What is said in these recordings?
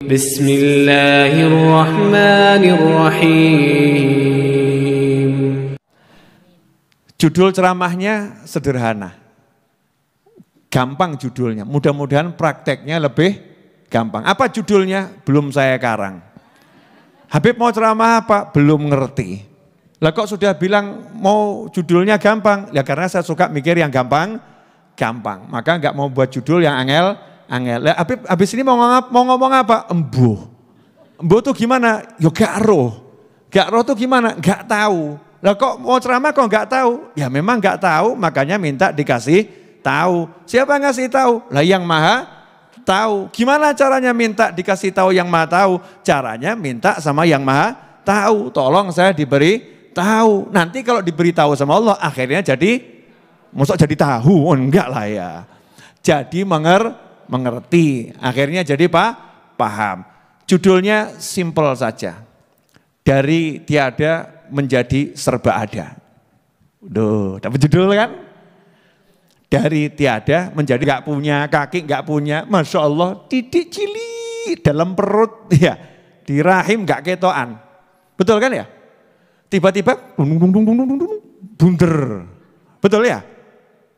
بسم الله الرحمن الرحيم Judul ceramahnya sederhana. Gampang judulnya. Mudah-mudahan prakteknya lebih gampang. Apa judulnya? Belum saya karang. Habib mau ceramah apa? Belum ngerti. Lah kok sudah bilang mau judulnya gampang? Ya karena saya suka mikir yang gampang, gampang. Maka nggak mau buat judul yang angel, Angel. Lah habis ini mau ngomong, mau ngomong apa? Embuh. Embuh tuh gimana? Yo gak roh. Gak roh tuh gimana? Gak tahu. Lah kok mau ceramah kok gak tahu? Ya memang gak tahu, makanya minta dikasih tahu. Siapa yang ngasih tahu? Lah yang maha tahu. Gimana caranya minta dikasih tahu yang maha tahu? Caranya minta sama yang maha tahu. Tolong saya diberi tahu. Nanti kalau diberi tahu sama Allah akhirnya jadi, mosok jadi tahu. Oh, enggak lah ya. Jadi menger mengerti. Akhirnya jadi pak paham. Judulnya simple saja. Dari tiada menjadi serba ada. Duh, dapat judul kan? Dari tiada menjadi nggak punya kaki, nggak punya, masya Allah, titik cili dalam perut, ya, di rahim nggak ketoan, betul kan ya? Tiba-tiba, bunder, betul ya?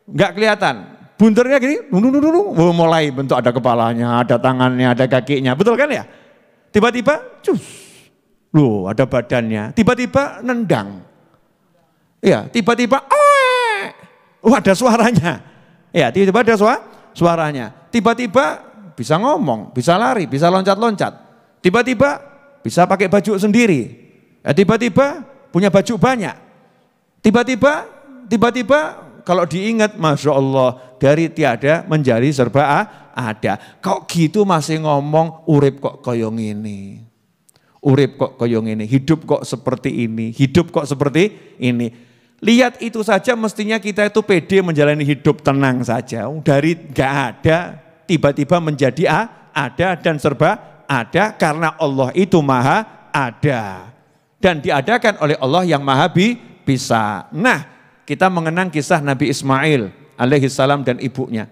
Nggak kelihatan, Bunternya gini, dulu dulu nunu, mulai bentuk ada kepalanya, ada tangannya, ada kakinya, betul kan ya? Tiba-tiba, cus, loh ada badannya, tiba-tiba nendang, ya tiba-tiba, oh ada suaranya, ya tiba-tiba ada suara, suaranya, tiba-tiba bisa ngomong, bisa lari, bisa loncat-loncat, tiba-tiba bisa pakai baju sendiri, eh, tiba-tiba punya baju banyak, tiba-tiba, tiba-tiba kalau diingat, masya Allah, dari tiada menjadi serba ada. Kok gitu masih ngomong urip kok koyong ini. Urip kok koyong ini, hidup kok seperti ini, hidup kok seperti ini. Lihat itu saja mestinya kita itu pede menjalani hidup tenang saja. Dari gak ada tiba-tiba menjadi A, ada dan serba ada karena Allah itu maha ada. Dan diadakan oleh Allah yang maha bi, bisa. Nah kita mengenang kisah Nabi Ismail alaihi salam dan ibunya.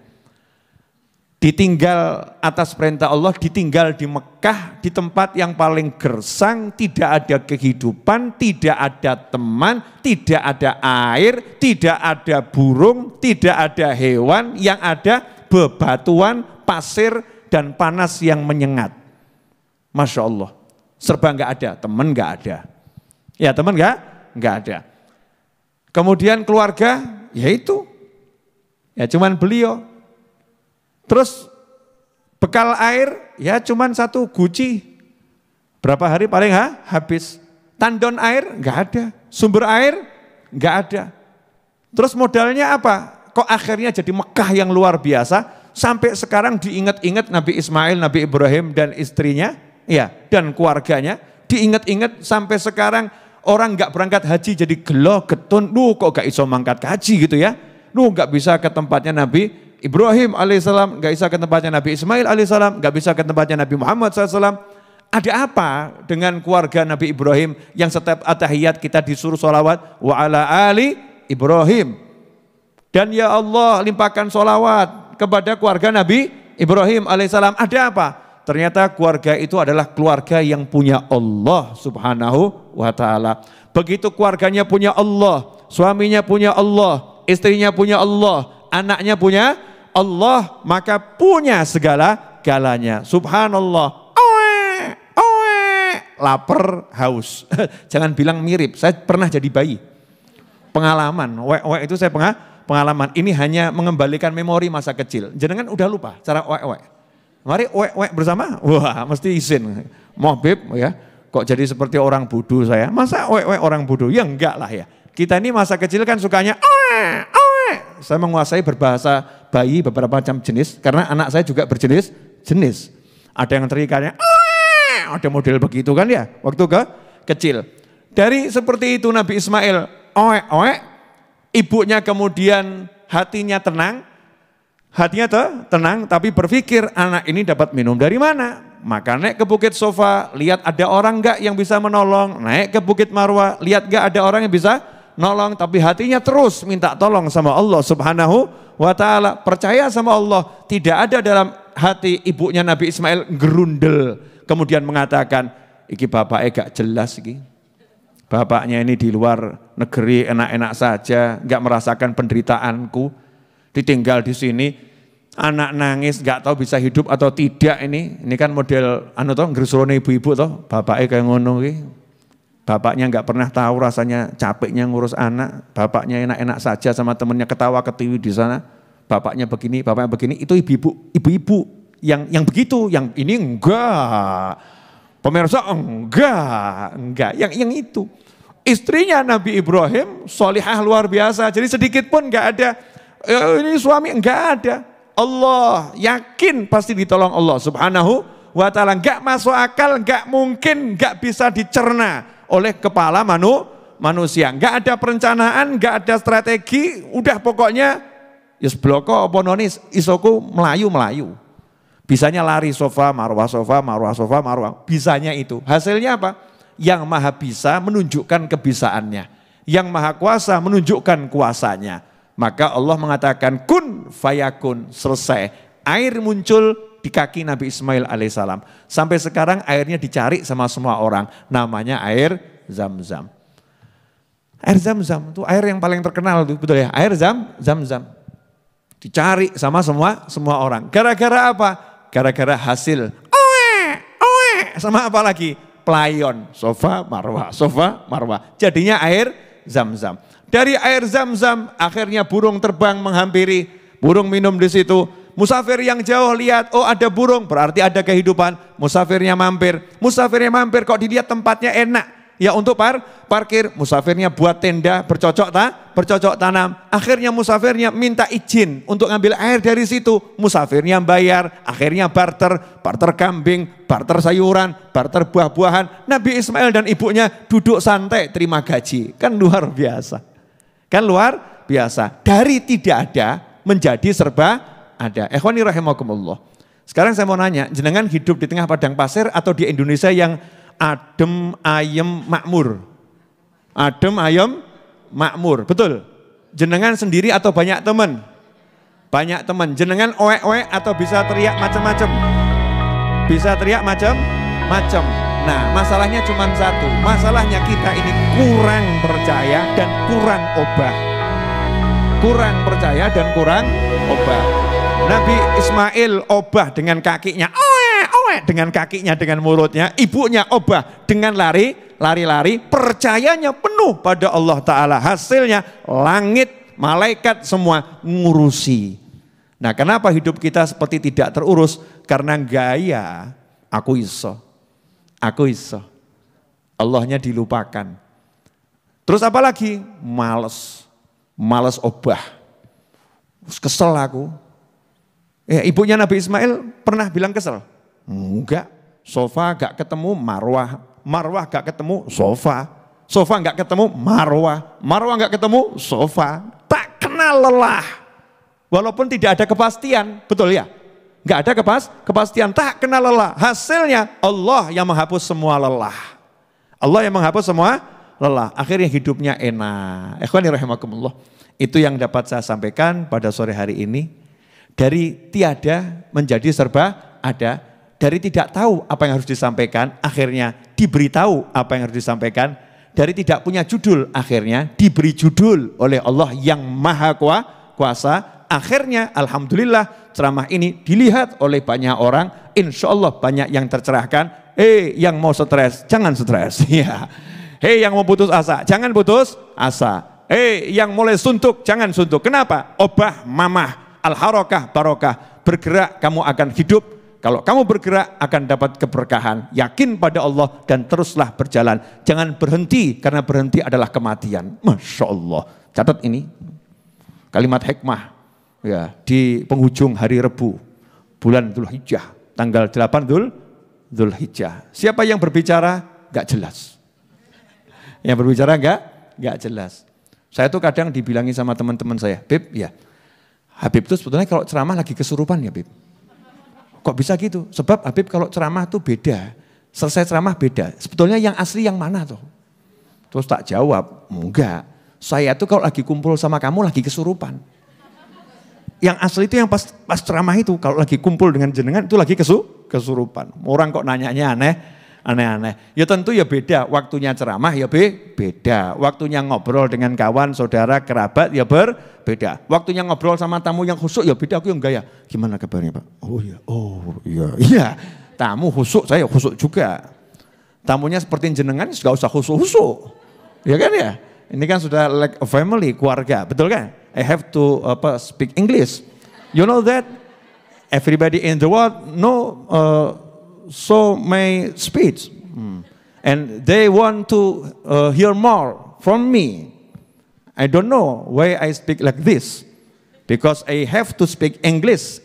Ditinggal atas perintah Allah, ditinggal di Mekah, di tempat yang paling gersang, tidak ada kehidupan, tidak ada teman, tidak ada air, tidak ada burung, tidak ada hewan, yang ada bebatuan, pasir, dan panas yang menyengat. Masya Allah, serba enggak ada, teman enggak ada. Ya teman enggak? Enggak ada. Kemudian keluarga, yaitu Ya cuman beliau. Terus bekal air ya cuman satu guci. Berapa hari paling ha? habis. Tandon air enggak ada, sumber air enggak ada. Terus modalnya apa? Kok akhirnya jadi Mekah yang luar biasa sampai sekarang diingat-ingat Nabi Ismail, Nabi Ibrahim dan istrinya, ya dan keluarganya diingat-ingat sampai sekarang orang nggak berangkat haji jadi gelo getun, lu kok gak iso mangkat haji gitu ya. Nuh nggak bisa ke tempatnya Nabi Ibrahim alaihissalam, nggak bisa ke tempatnya Nabi Ismail alaihissalam, nggak bisa ke tempatnya Nabi Muhammad SAW. Ada apa dengan keluarga Nabi Ibrahim yang setiap atahiyat kita disuruh sholawat wa ala ali Ibrahim. Dan ya Allah limpahkan sholawat kepada keluarga Nabi Ibrahim alaihissalam. Ada apa? Ternyata keluarga itu adalah keluarga yang punya Allah subhanahu wa ta'ala. Begitu keluarganya punya Allah, suaminya punya Allah, istrinya punya Allah, anaknya punya Allah, maka punya segala galanya. Subhanallah. Oe, oe, lapar, haus. Jangan bilang mirip, saya pernah jadi bayi. Pengalaman, oe itu saya pengal pengalaman. Ini hanya mengembalikan memori masa kecil. Jangan udah lupa cara wek, wek. Mari wek, wek bersama, wah mesti izin. Mohbib ya, kok jadi seperti orang bodoh saya. Masa wek, wek orang bodoh? Ya enggak lah ya. Kita ini masa kecil kan sukanya saya menguasai berbahasa bayi beberapa macam jenis karena anak saya juga berjenis jenis. Ada yang terikatnya, ada model begitu kan ya waktu ke kecil. Dari seperti itu Nabi Ismail oe oe, ibunya kemudian hatinya tenang, hatinya tuh tenang tapi berpikir anak ini dapat minum dari mana? Maka naik ke Bukit Sofa, lihat ada orang nggak yang bisa menolong. Naik ke Bukit Marwa, lihat nggak ada orang yang bisa nolong tapi hatinya terus minta tolong sama Allah Subhanahu wa taala. Percaya sama Allah, tidak ada dalam hati ibunya Nabi Ismail gerundel kemudian mengatakan, "Iki bapaknya gak jelas iki." Bapaknya ini di luar negeri enak-enak saja, gak merasakan penderitaanku. Ditinggal di sini, anak nangis gak tahu bisa hidup atau tidak ini. Ini kan model anu toh ngerusulone ibu-ibu toh, bapaknya kayak ngono gini. Bapaknya nggak pernah tahu rasanya capeknya ngurus anak, bapaknya enak-enak saja sama temennya ketawa ketiwi di sana, bapaknya begini, bapaknya begini, itu ibu-ibu, ibu-ibu yang yang begitu, yang ini enggak, pemirsa enggak, enggak, yang yang itu. Istrinya Nabi Ibrahim solihah luar biasa, jadi sedikit pun enggak ada, ya, ini suami enggak ada. Allah yakin pasti ditolong Allah subhanahu wa ta'ala. Enggak masuk akal, enggak mungkin, enggak bisa dicerna oleh kepala manu, manusia. Enggak ada perencanaan, enggak ada strategi, udah pokoknya yus ya bloko apa isoku melayu-melayu. Bisanya lari sofa, marwah sofa, marwah sofa, marwah. Bisanya itu. Hasilnya apa? Yang maha bisa menunjukkan kebisaannya. Yang maha kuasa menunjukkan kuasanya. Maka Allah mengatakan kun fayakun selesai. Air muncul di kaki Nabi Ismail alaihissalam. Sampai sekarang airnya dicari sama semua orang. Namanya air zam-zam. Air zam-zam itu air yang paling terkenal tuh betul ya. Air zam zam-zam. Dicari sama semua semua orang. Gara-gara apa? Gara-gara hasil. Oe, oe. Sama apa lagi? Playon, sofa, marwah, sofa, marwah. Jadinya air zam-zam. Dari air zam-zam akhirnya burung terbang menghampiri, burung minum di situ, Musafir yang jauh lihat, oh ada burung, berarti ada kehidupan. Musafirnya mampir, musafirnya mampir, kok dilihat tempatnya enak. Ya untuk par, parkir, musafirnya buat tenda, bercocok ta, bercocok tanam. Akhirnya musafirnya minta izin untuk ngambil air dari situ. Musafirnya bayar, akhirnya barter, barter kambing, barter sayuran, barter buah-buahan. Nabi Ismail dan ibunya duduk santai terima gaji. Kan luar biasa. Kan luar biasa. Dari tidak ada menjadi serba ada. Ikhwani rahimakumullah. Sekarang saya mau nanya, jenengan hidup di tengah padang pasir atau di Indonesia yang adem, ayem, makmur? Adem, ayem, makmur. Betul? Jenengan sendiri atau banyak teman? Banyak teman. Jenengan oe-oe atau bisa teriak macam-macam? Bisa teriak macam-macam. Nah, masalahnya cuma satu. Masalahnya kita ini kurang percaya dan kurang obah. Kurang percaya dan kurang obah. Nabi Ismail obah dengan kakinya, oe, oe, dengan kakinya, dengan mulutnya. Ibunya obah dengan lari, lari-lari. Percayanya penuh pada Allah Ta'ala. Hasilnya langit, malaikat semua ngurusi. Nah kenapa hidup kita seperti tidak terurus? Karena gaya, aku iso, aku iso. Allahnya dilupakan. Terus apa lagi? Males, males obah. Kesel aku, Ya, ibunya Nabi Ismail pernah bilang kesel. Enggak, sofa gak ketemu marwah. Marwah gak ketemu sofa. Sofa gak ketemu marwah. Marwah gak ketemu sofa. Tak kenal lelah. Walaupun tidak ada kepastian, betul ya? gak ada kepas, kepastian, tak kenal lelah. Hasilnya Allah yang menghapus semua lelah. Allah yang menghapus semua lelah. Akhirnya hidupnya enak. Ikhwani rahimakumullah. Itu yang dapat saya sampaikan pada sore hari ini. Dari tiada menjadi serba ada, dari tidak tahu apa yang harus disampaikan, akhirnya diberitahu apa yang harus disampaikan, dari tidak punya judul, akhirnya diberi judul oleh Allah yang maha kuasa, akhirnya Alhamdulillah ceramah ini dilihat oleh banyak orang, insya Allah banyak yang tercerahkan, eh hey, yang mau stres, jangan stres, ya. Hei eh, yang mau putus asa, jangan putus asa. Hei eh, yang mulai suntuk, jangan suntuk. Kenapa? Obah mamah al-harokah barokah. Bergerak kamu akan hidup. Kalau kamu bergerak akan dapat keberkahan. Yakin pada Allah dan teruslah berjalan. Jangan berhenti karena berhenti adalah kematian. Masya Allah. Catat ini. Kalimat hikmah ya di penghujung hari Rebu bulan Hijjah, tanggal 8 Dzul Hijjah. Siapa yang berbicara? Gak jelas. Yang berbicara gak? Gak jelas. Saya tuh kadang dibilangi sama teman-teman saya, Bib, ya Habib itu sebetulnya kalau ceramah lagi kesurupan ya Habib. Kok bisa gitu? Sebab Habib kalau ceramah tuh beda. Selesai ceramah beda. Sebetulnya yang asli yang mana tuh? Terus tak jawab, enggak. Saya tuh kalau lagi kumpul sama kamu lagi kesurupan. Yang asli itu yang pas, pas ceramah itu. Kalau lagi kumpul dengan jenengan itu lagi kesu, kesurupan. Orang kok nanyanya aneh aneh-aneh. Ya tentu ya beda, waktunya ceramah ya be, beda, waktunya ngobrol dengan kawan, saudara, kerabat ya berbeda. Waktunya ngobrol sama tamu yang khusuk ya beda, aku yang gaya. Gimana kabarnya Pak? Oh iya, oh iya, iya. Tamu khusuk, saya khusuk juga. Tamunya seperti jenengan, nggak usah khusuk-khusuk. Ya kan ya? Ini kan sudah like a family, keluarga, betul kan? I have to apa, speak English. You know that? Everybody in the world know uh, so my speech. Mm. And they want to uh, hear more from me. I don't know why I speak like this. Because I have to speak English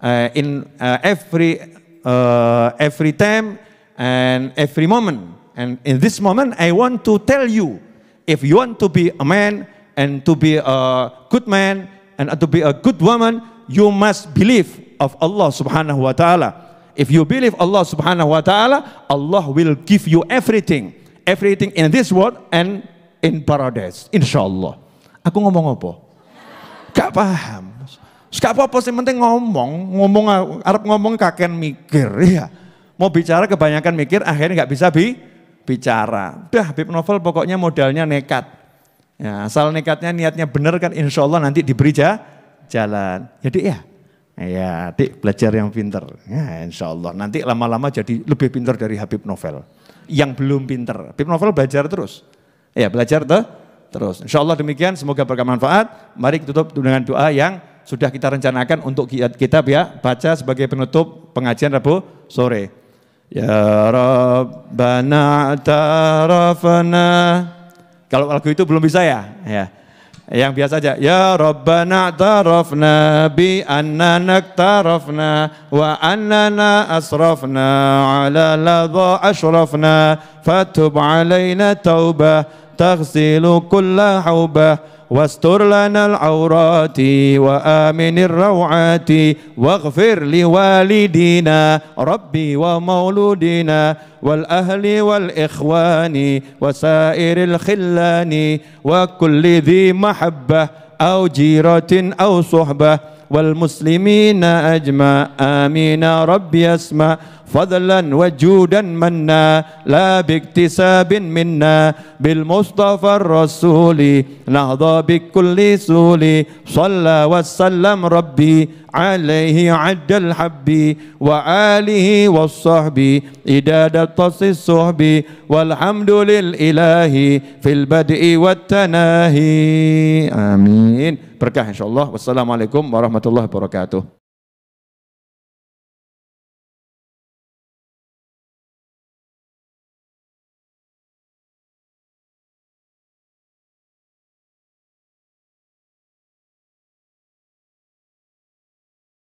uh, in uh, every, uh, every time and every moment. And in this moment, I want to tell you, if you want to be a man and to be a good man and to be a good woman, you must believe of Allah subhanahu wa ta'ala. If you believe Allah subhanahu wa ta'ala, Allah will give you everything. Everything in this world and in paradise. Insya Allah. Aku ngomong apa? Gak paham. Gak apa-apa sih, penting ngomong. Ngomong, Arab ngomong kakek mikir. Ya. Mau bicara kebanyakan mikir, akhirnya gak bisa bi bicara. Dah, Habib Novel pokoknya modalnya nekat. Ya, asal nekatnya niatnya benar kan insya Allah nanti diberi jalan. Jadi ya, Ya, adik belajar yang pinter. Ya, insya Allah. Nanti lama-lama jadi lebih pinter dari Habib Novel. Yang belum pinter. Habib Novel belajar terus. Ya, belajar tuh terus. Insya Allah demikian. Semoga bermanfaat. Mari kita tutup dengan doa yang sudah kita rencanakan untuk kitab ya baca sebagai penutup pengajian Rabu sore. Ya Rabbana tarafana. Kalau lagu itu belum bisa ya? Ya. Yang biasa aja. Ya Rabbana tarafna bi annana tarafna wa annana asrafna ala ladha ashrafna fatub alaina taubah taghsilu kulla haubah واستر لنا العورات وآمن الروعات واغفر لوالدينا ربي ومولودنا والأهل والإخوان وسائر الخلان وكل ذي محبة أو جيرة أو صحبة والمسلمين أجمع آمين ربي اسمع فضلا وجودا منا لا باكتساب منا بالمصطفى الرسول نهضى بكل سول صلى وسلم ربي عليه عد الحب وآله والصحب إداد تص الصحب والحمد للإله في البدء والتناهي آمين berkah insyaallah. Wassalamualaikum warahmatullahi wabarakatuh.